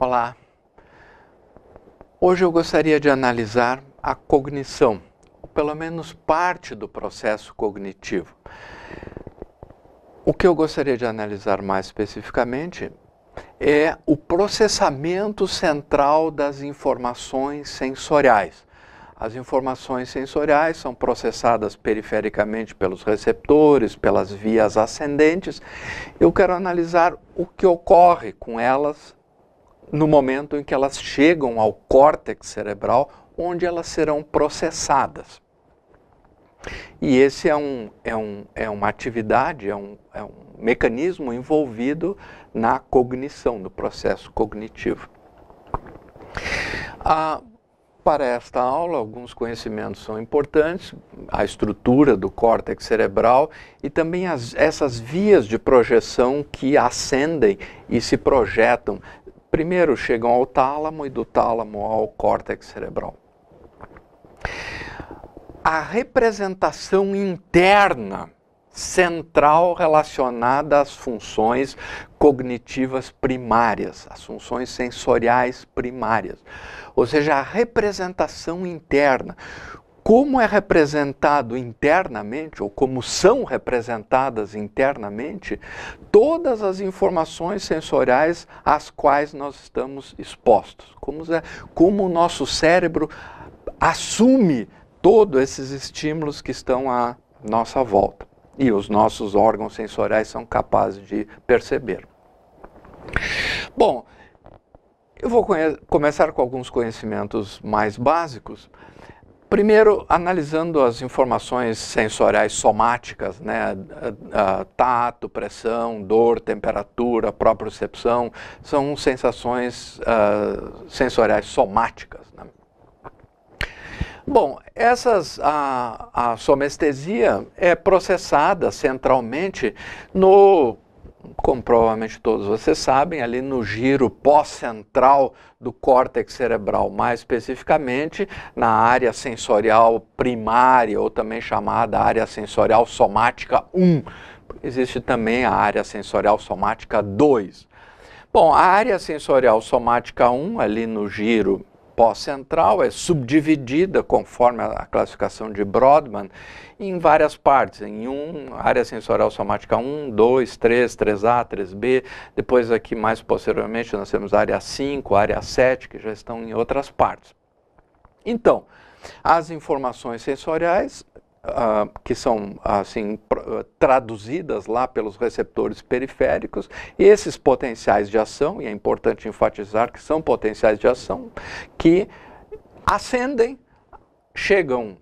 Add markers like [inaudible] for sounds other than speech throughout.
Olá. Hoje eu gostaria de analisar a cognição, ou pelo menos parte do processo cognitivo. O que eu gostaria de analisar mais especificamente é o processamento central das informações sensoriais. As informações sensoriais são processadas perifericamente pelos receptores, pelas vias ascendentes. Eu quero analisar o que ocorre com elas no momento em que elas chegam ao córtex cerebral, onde elas serão processadas. E esse é, um, é, um, é uma atividade, é um, é um mecanismo envolvido na cognição, no processo cognitivo. Ah, para esta aula, alguns conhecimentos são importantes, a estrutura do córtex cerebral e também as, essas vias de projeção que ascendem e se projetam. Primeiro chegam ao tálamo e do tálamo ao córtex cerebral. A representação interna central relacionada às funções cognitivas primárias, às funções sensoriais primárias. Ou seja, a representação interna. Como é representado internamente, ou como são representadas internamente, todas as informações sensoriais às quais nós estamos expostos. Como, como o nosso cérebro assume todos esses estímulos que estão à nossa volta e os nossos órgãos sensoriais são capazes de perceber. Bom, eu vou começar com alguns conhecimentos mais básicos. Primeiro, analisando as informações sensoriais somáticas, né? tato, pressão, dor, temperatura, propriocepção, são sensações uh, sensoriais somáticas. Né? Bom, essas, a, a somestesia é processada centralmente no, como provavelmente todos vocês sabem, ali no giro pós-central do córtex cerebral, mais especificamente na área sensorial primária, ou também chamada área sensorial somática 1. Existe também a área sensorial somática 2. Bom, a área sensorial somática 1, ali no giro pó central é subdividida, conforme a classificação de Brodmann, em várias partes, em um, área sensorial somática 1, 2, 3, 3A, 3B, depois aqui mais posteriormente nós temos área 5, área 7, que já estão em outras partes. Então, as informações sensoriais uh, que são assim eh, traduzidas lá pelos receptores periféricos. E esses potenciais de ação, e é importante enfatizar que são potenciais de ação, que ascendem, chegam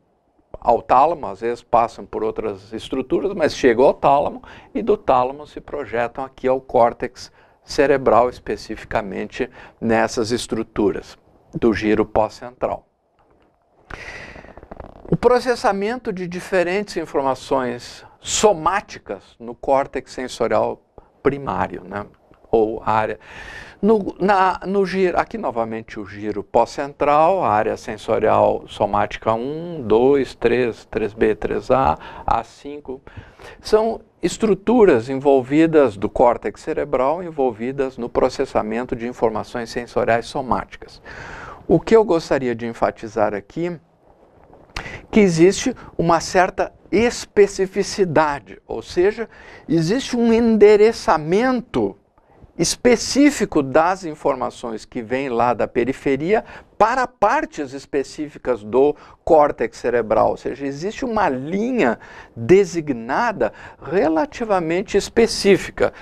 ao tálamo, às vezes passam por outras estruturas, mas chegam ao tálamo e do tálamo se projetam aqui ao córtex cerebral, especificamente nessas estruturas do giro pós-central processamento de diferentes informações somáticas no córtex sensorial primário, né? ou área. No, na, no giro, aqui novamente o giro pós-central, área sensorial somática 1, 2, 3, 3B, 3A, A5. São estruturas envolvidas do córtex cerebral, envolvidas no processamento de informações sensoriais somáticas. O que eu gostaria de enfatizar aqui que existe uma certa especificidade, ou seja, existe um endereçamento específico das informações que vêm lá da periferia para partes específicas do córtex cerebral, ou seja, existe uma linha designada relativamente específica.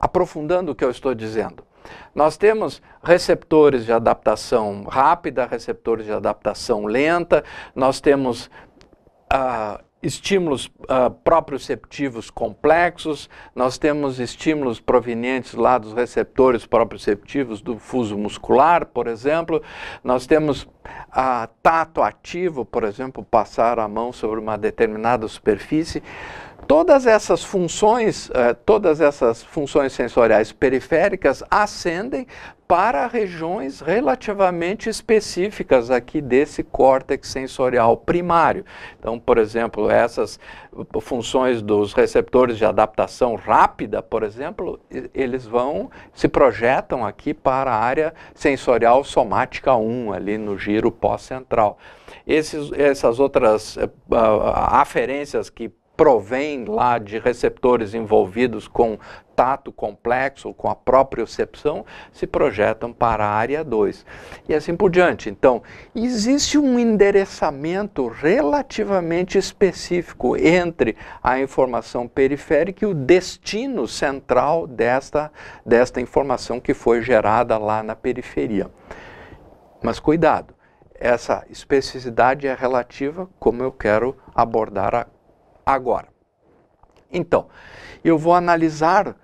Aprofundando o que eu estou dizendo, nós temos receptores de adaptação rápida, receptores de adaptação lenta, nós temos ah, estímulos ah, proprioceptivos complexos, nós temos estímulos provenientes lá dos receptores proprioceptivos do fuso muscular, por exemplo, nós temos ah, tato ativo, por exemplo, passar a mão sobre uma determinada superfície. Todas essas funções, eh, todas essas funções sensoriais periféricas ascendem para regiões relativamente específicas aqui desse córtex sensorial primário. Então, por exemplo, essas funções dos receptores de adaptação rápida, por exemplo, eles vão, se projetam aqui para a área sensorial somática 1, ali no giro pós-central. Essas outras uh, aferências que provém lá de receptores envolvidos com tato complexo, com a própria ocepção se projetam para a área 2 e assim por diante. Então, existe um endereçamento relativamente específico entre a informação periférica e o destino central desta, desta informação que foi gerada lá na periferia. Mas cuidado, essa especificidade é relativa, como eu quero abordar a agora. Então, eu vou analisar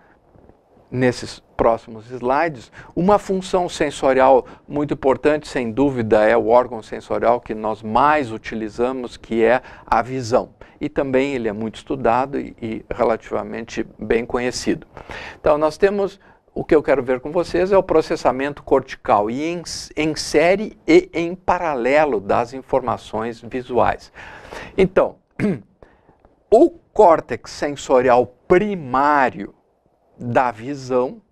nesses próximos slides uma função sensorial muito importante, sem dúvida, é o órgão sensorial que nós mais utilizamos, que é a visão. E também ele é muito estudado e, e relativamente bem conhecido. Então, nós temos o que eu quero ver com vocês é o processamento cortical e em, em série e em paralelo das informações visuais. Então, [clears throat] O córtex sensorial primário da visão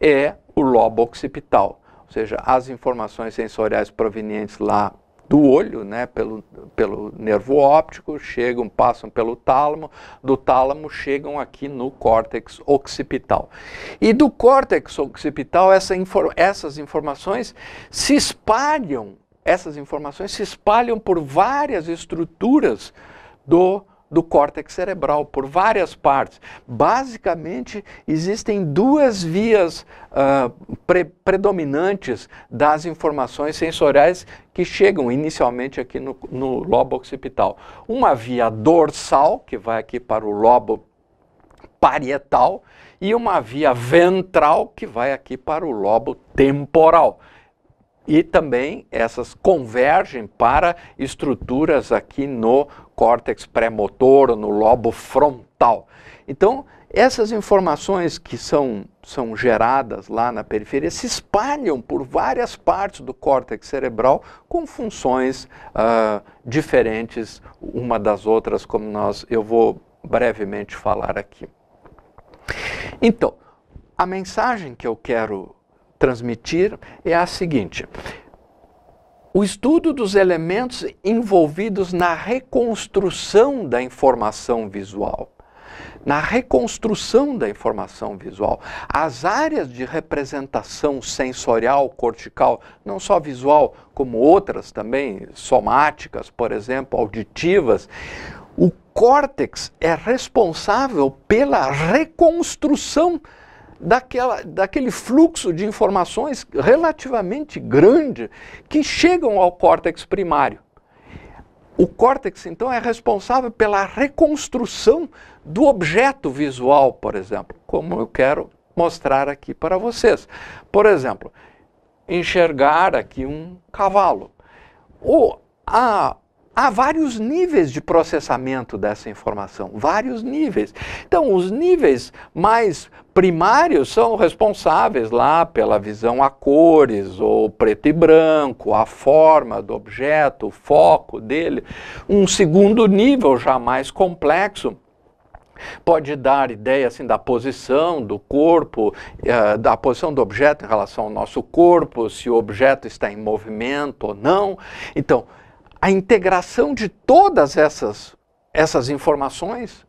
é o lobo occipital, ou seja, as informações sensoriais provenientes lá do olho, né, pelo, pelo nervo óptico, chegam, passam pelo tálamo, do tálamo chegam aqui no córtex occipital. E do córtex occipital, essa essas informações se espalham, essas informações se espalham por várias estruturas do do córtex cerebral por várias partes. Basicamente, existem duas vias uh, pre predominantes das informações sensoriais que chegam inicialmente aqui no, no lobo occipital. Uma via dorsal, que vai aqui para o lobo parietal, e uma via ventral, que vai aqui para o lobo temporal e também essas convergem para estruturas aqui no córtex pré-motor, no lobo frontal. Então, essas informações que são, são geradas lá na periferia se espalham por várias partes do córtex cerebral com funções uh, diferentes uma das outras, como nós eu vou brevemente falar aqui. Então, a mensagem que eu quero transmitir é a seguinte: o estudo dos elementos envolvidos na reconstrução da informação visual. Na reconstrução da informação visual, as áreas de representação sensorial cortical, não só visual, como outras também, somáticas, por exemplo, auditivas, o córtex é responsável pela reconstrução daquela, daquele fluxo de informações relativamente grande que chegam ao córtex primário. O córtex, então, é responsável pela reconstrução do objeto visual, por exemplo, como eu quero mostrar aqui para vocês. Por exemplo, enxergar aqui um cavalo. a há vários níveis de processamento dessa informação, vários níveis. Então, os níveis mais primários são responsáveis lá pela visão a cores, ou preto e branco, a forma do objeto, o foco dele. Um segundo nível já mais complexo Pode dar ideia assim, da posição do corpo, eh, da posição do objeto em relação ao nosso corpo, se o objeto está em movimento ou não. Então, a integração de todas essas, essas informações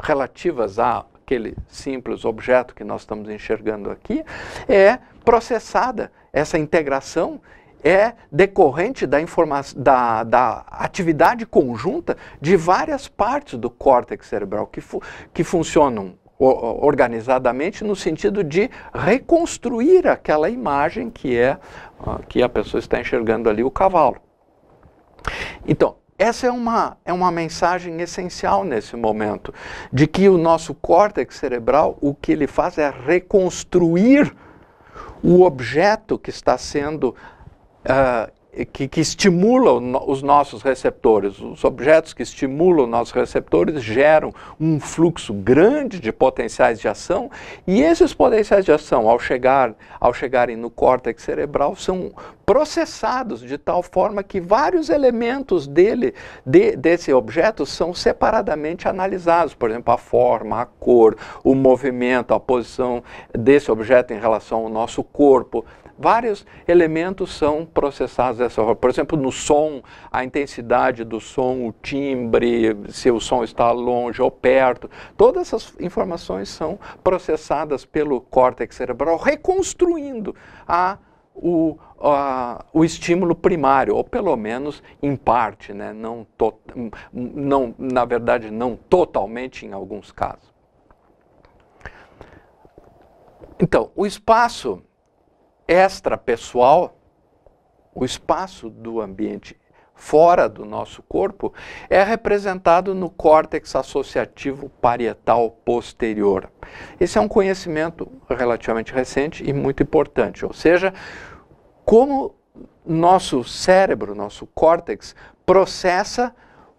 relativas àquele simples objeto que nós estamos enxergando aqui é processada. Essa integração é decorrente da, da, da atividade conjunta de várias partes do córtex cerebral que, fu que funcionam organizadamente no sentido de reconstruir aquela imagem que é ah, que a pessoa está enxergando ali o cavalo. Então, essa é uma, é uma mensagem essencial nesse momento, de que o nosso córtex cerebral, o que ele faz é reconstruir o objeto que está sendo, uh, que, que, estimula os nossos receptores. Os objetos que estimulam os nossos receptores geram um fluxo grande de potenciais de ação, e esses potenciais de ação, ao, chegar, ao chegarem no córtex cerebral, são processados de tal forma que vários elementos dele, de, desse objeto, são separadamente analisados. Por exemplo, a forma, a cor, o movimento, a posição desse objeto em relação ao nosso corpo. Vários elementos são processados dessa forma. Por exemplo, no som, a intensidade do som, o timbre, se o som está longe ou perto. Todas essas informações são processadas pelo córtex cerebral, reconstruindo a o, a, o estímulo primário, ou pelo menos em parte, né? não, to, não, na verdade, não totalmente em alguns casos. Então, o espaço extrapessoal, o espaço do ambiente fora do nosso corpo, é representado no córtex associativo parietal posterior. Esse é um conhecimento relativamente recente e muito importante, ou seja, como nosso cérebro, nosso córtex, processa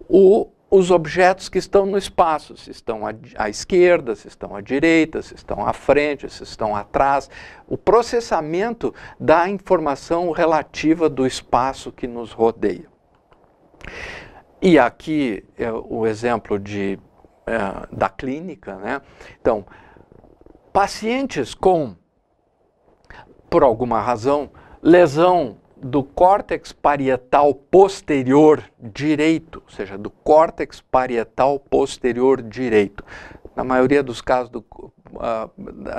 o, os objetos que estão no espaço, se estão à, à esquerda, se estão à direita, se estão à frente, se estão atrás. O processamento da informação relativa do espaço que nos rodeia. E aqui é o exemplo de, é, da clínica, né? Então, pacientes com, por alguma razão, lesão do córtex parietal posterior direito, ou seja, do córtex parietal posterior direito. Na maioria dos casos do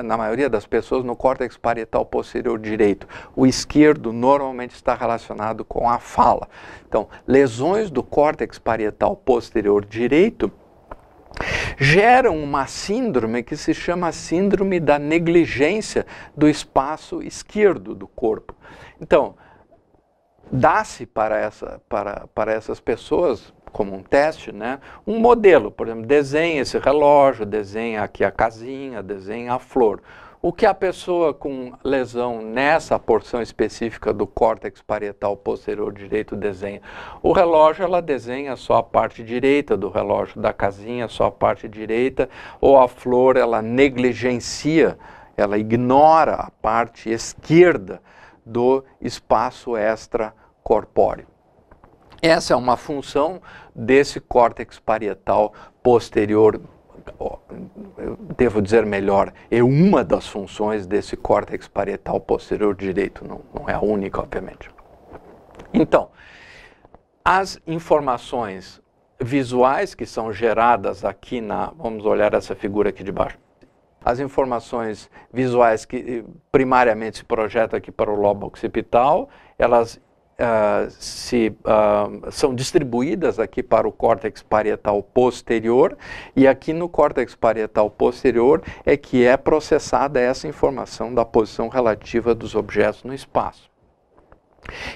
na maioria das pessoas, no córtex parietal posterior direito. O esquerdo normalmente está relacionado com a fala. Então, lesões do córtex parietal posterior direito geram uma síndrome que se chama síndrome da negligência do espaço esquerdo do corpo. Então, dá-se para, essa, para, para essas pessoas, como um teste, né, um modelo. Por exemplo, desenha esse relógio, desenha aqui a casinha, desenha a flor. O que a pessoa com lesão nessa porção específica do córtex parietal posterior direito desenha? O relógio, ela desenha só a parte direita do relógio, da casinha, só a parte direita, ou a flor, ela negligencia, ela ignora a parte esquerda do espaço extracorpóreo. Essa é uma função desse córtex parietal posterior devo dizer melhor, é uma das funções desse córtex parietal posterior direito, não, não é a única, obviamente. Então, as informações visuais que são geradas aqui na. Vamos olhar essa figura aqui de baixo. As informações visuais que primariamente se projetam aqui para o lobo occipital, elas ah, se, uh, são distribuídas aqui para o córtex parietal posterior e aqui no córtex parietal posterior é que é processada essa informação da posição relativa dos objetos no espaço.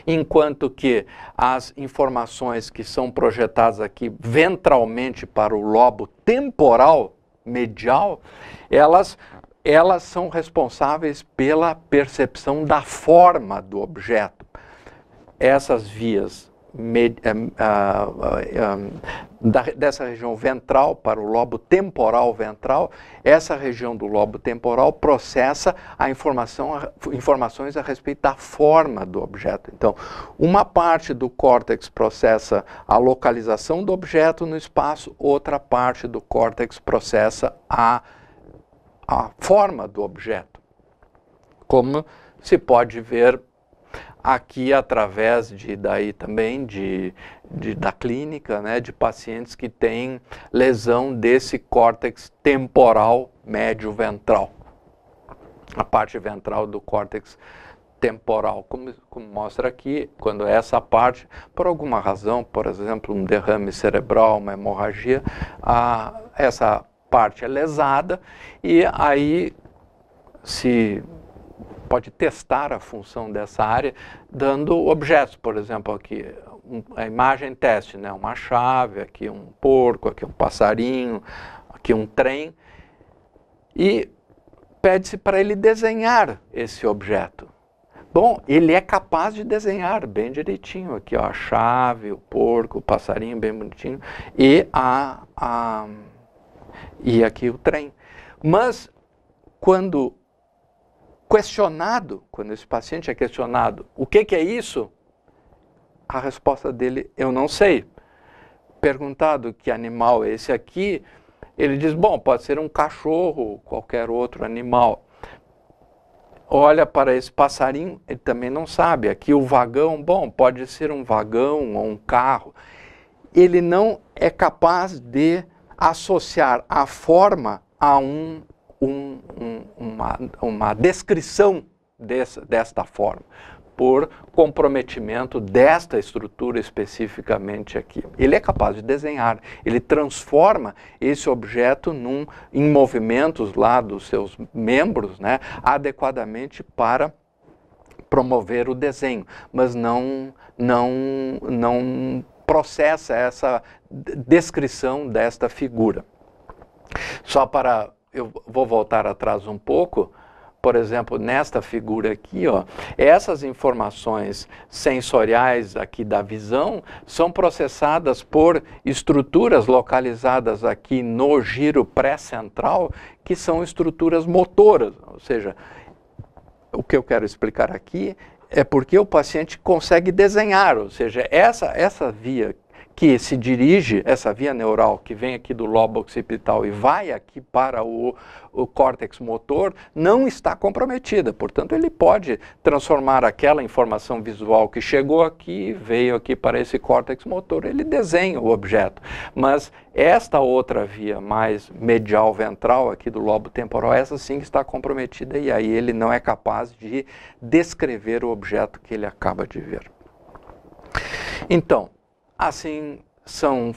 Enquanto que as informações que são projetadas aqui ventralmente para o lobo temporal medial, elas, elas são responsáveis pela percepção da forma do objeto essas vias eh, ah, ah, eh, ah, da, dessa região ventral para o lobo temporal ventral, essa região do lobo temporal processa a informação, a, informações a respeito da forma do objeto. Então, uma parte do córtex processa a localização do objeto no espaço, outra parte do córtex processa a, a forma do objeto. Como se pode ver aqui através de daí também de, de, da clínica, né, de pacientes que têm lesão desse córtex temporal médio ventral, a parte ventral do córtex temporal, como, como mostra aqui, quando é essa parte, por alguma razão, por exemplo, um derrame cerebral, uma hemorragia, a, essa parte é lesada e aí se pode testar a função dessa área dando objetos, por exemplo, aqui um, a imagem teste, né? uma chave, aqui um porco, aqui um passarinho, aqui um trem, e pede-se para ele desenhar esse objeto. Bom, ele é capaz de desenhar bem direitinho aqui, ó, a chave, o porco, o passarinho bem bonitinho e, a, a, e aqui o trem. Mas quando questionado, quando esse paciente é questionado, o que, que é isso? A resposta dele, eu não sei. Perguntado que animal é esse aqui, ele diz, bom, pode ser um cachorro, qualquer outro animal. Olha para esse passarinho, ele também não sabe. Aqui o vagão, bom, pode ser um vagão ou um carro. Ele não é capaz de associar a forma a um um, um, uma, uma descrição desse, desta forma, por comprometimento desta estrutura especificamente aqui. Ele é capaz de desenhar, ele transforma esse objeto num, em movimentos lá dos seus membros né, adequadamente para promover o desenho, mas não, não, não processa essa descrição desta figura. Só para eu vou voltar atrás um pouco, por exemplo, nesta figura aqui, ó, essas informações sensoriais aqui da visão são processadas por estruturas localizadas aqui no giro pré-central, que são estruturas motoras, ou seja, o que eu quero explicar aqui é porque o paciente consegue desenhar, ou seja, essa, essa via que se dirige, essa via neural que vem aqui do lobo occipital e vai aqui para o, o córtex motor, não está comprometida. Portanto, ele pode transformar aquela informação visual que chegou aqui, veio aqui para esse córtex motor, ele desenha o objeto. Mas esta outra via mais medial ventral aqui do lobo temporal, essa sim está comprometida e aí ele não é capaz de descrever o objeto que ele acaba de ver. Então, Assim, são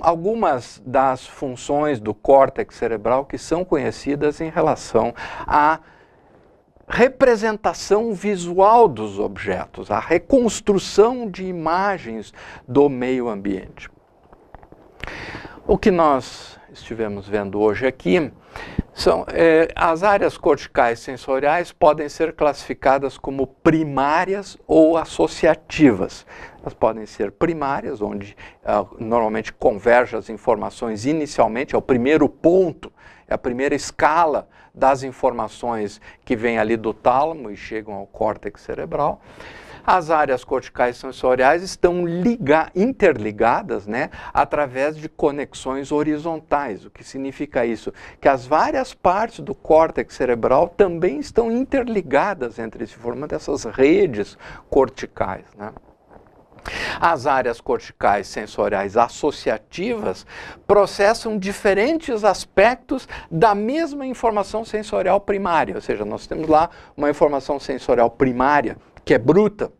algumas das funções do córtex cerebral que são conhecidas em relação à representação visual dos objetos, à reconstrução de imagens do meio ambiente. O que nós estivemos vendo hoje aqui, são, é, as áreas corticais sensoriais podem ser classificadas como primárias ou associativas. Elas podem ser primárias, onde ah, normalmente converge as informações inicialmente, é o primeiro ponto, é a primeira escala das informações que vem ali do tálamo e chegam ao córtex cerebral. As áreas corticais sensoriais estão liga, interligadas né, através de conexões horizontais. O que significa isso? Que as várias partes do córtex cerebral também estão interligadas entre si, formando essas redes corticais. Né? As áreas corticais sensoriais associativas processam diferentes aspectos da mesma informação sensorial primária, ou seja, nós temos lá uma informação sensorial primária que é bruta,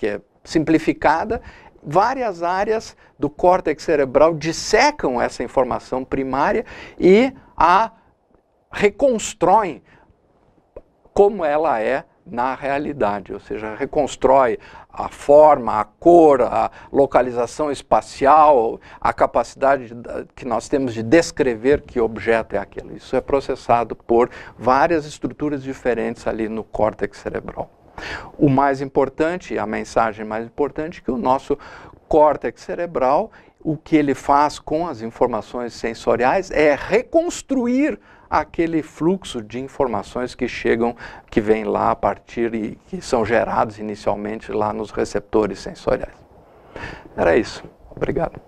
que é simplificada, várias áreas do córtex cerebral dissecam essa informação primária e a reconstroem como ela é na realidade, ou seja, reconstrói a forma, a cor, a localização espacial, a capacidade que nós temos de descrever que objeto é aquele. Isso é processado por várias estruturas diferentes ali no córtex cerebral. O mais importante, a mensagem mais importante, é que o nosso córtex cerebral, o que ele faz com as informações sensoriais é reconstruir aquele fluxo de informações que chegam, que vem lá a partir e que são gerados inicialmente lá nos receptores sensoriais. Era isso. Obrigado.